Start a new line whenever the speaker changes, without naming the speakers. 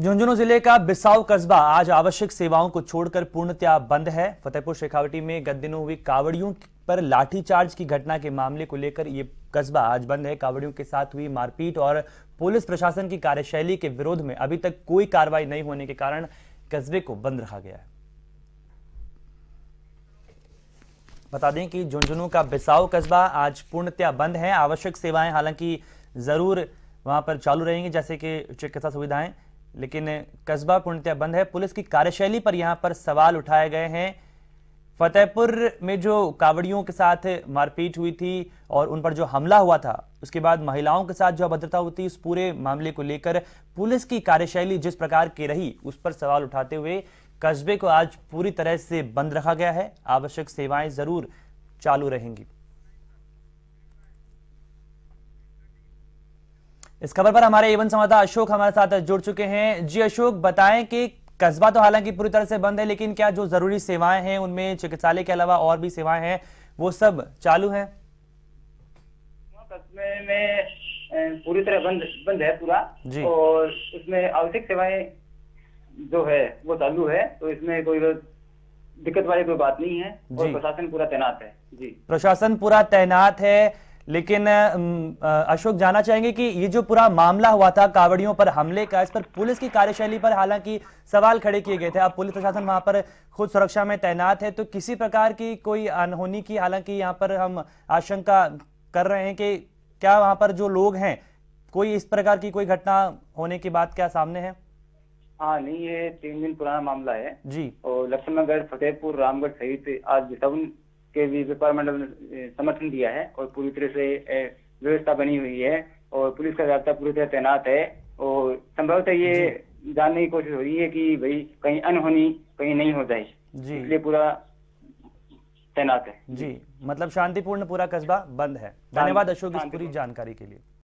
झुंझुनू जिले का बिसाऊ कस्बा आज आवश्यक सेवाओं को छोड़कर पूर्णतया बंद है फतेहपुर शेखावटी में गत दिनों हुई कावड़ियों पर लाठीचार्ज की घटना के मामले को लेकर ये कस्बा आज बंद है कावड़ियों के साथ हुई मारपीट और पुलिस प्रशासन की कार्यशैली के विरोध में अभी तक कोई कार्रवाई नहीं होने के कारण कस्बे को बंद रखा गया है बता दें कि झुंझुनू का बिसाऊ कस्बा आज पूर्णतया बंद है आवश्यक सेवाएं हालांकि जरूर वहां पर चालू रहेंगी जैसे कि चिकित्सा सुविधाएं लेकिन कस्बा पूर्णतया बंद है पुलिस की कार्यशैली पर यहां पर सवाल उठाए गए हैं फतेहपुर में जो कावड़ियों के साथ मारपीट हुई थी और उन पर जो हमला हुआ था उसके बाद महिलाओं के साथ जो अभद्रता हुई थी उस पूरे मामले को लेकर पुलिस की कार्यशैली जिस प्रकार की रही उस पर सवाल उठाते हुए कस्बे को आज पूरी तरह से बंद रखा गया है आवश्यक सेवाएं जरूर चालू रहेंगी इस खबर पर हमारे एवन संवाददाता अशोक हमारे साथ जुड़ चुके हैं जी अशोक बताएं कि कस्बा तो हालांकि पूरी तरह से बंद है लेकिन क्या जो जरूरी सेवाएं हैं उनमें चिकित्सालय के अलावा और भी सेवाएं हैं वो सब चालू हैं
हाँ, कस्बे में पूरी तरह बंद बंद है पूरा जी और उसमें आवश्यक सेवाएं जो है वो चालू है तो इसमें कोई दिक्कत वाली कोई बात नहीं है और प्रशासन पूरा तैनात है जी
प्रशासन पूरा तैनात है लेकिन अशोक जाना चाहेंगे कि ये जो पूरा मामला हुआ था कावड़ियों पर हमले का इस पर पुलिस की कार्यशैली पर हालांकि सवाल खड़े किए गए थे अब पुलिस प्रशासन वहां पर खुद सुरक्षा में तैनात है तो किसी प्रकार की कोई अनहोनी की हालांकि यहाँ पर हम आशंका कर रहे हैं कि क्या वहां पर जो लोग हैं कोई इस प्रकार की कोई घटना होने की बात क्या
सामने है हाँ नहीं ये तीन दिन पुराना मामला है जी और लक्ष्मणगढ़ फतेहपुर रामगढ़ सहित आज सावन के भी व्यापार मंडल ने समर्थन दिया है और पूरी तरह से व्यवस्था बनी हुई है और पुलिस का जाता पूरी तरह तैनात है और संभवतः ये जानने की कोशिश हो रही है कि भाई कहीं अनहोनी कहीं नहीं हो जाए इसलिए पूरा तैनात है जी
मतलब शांतिपूर्ण पूरा कस्बा बंद है धन्यवाद अशोक इस पूरी जानकारी के लिए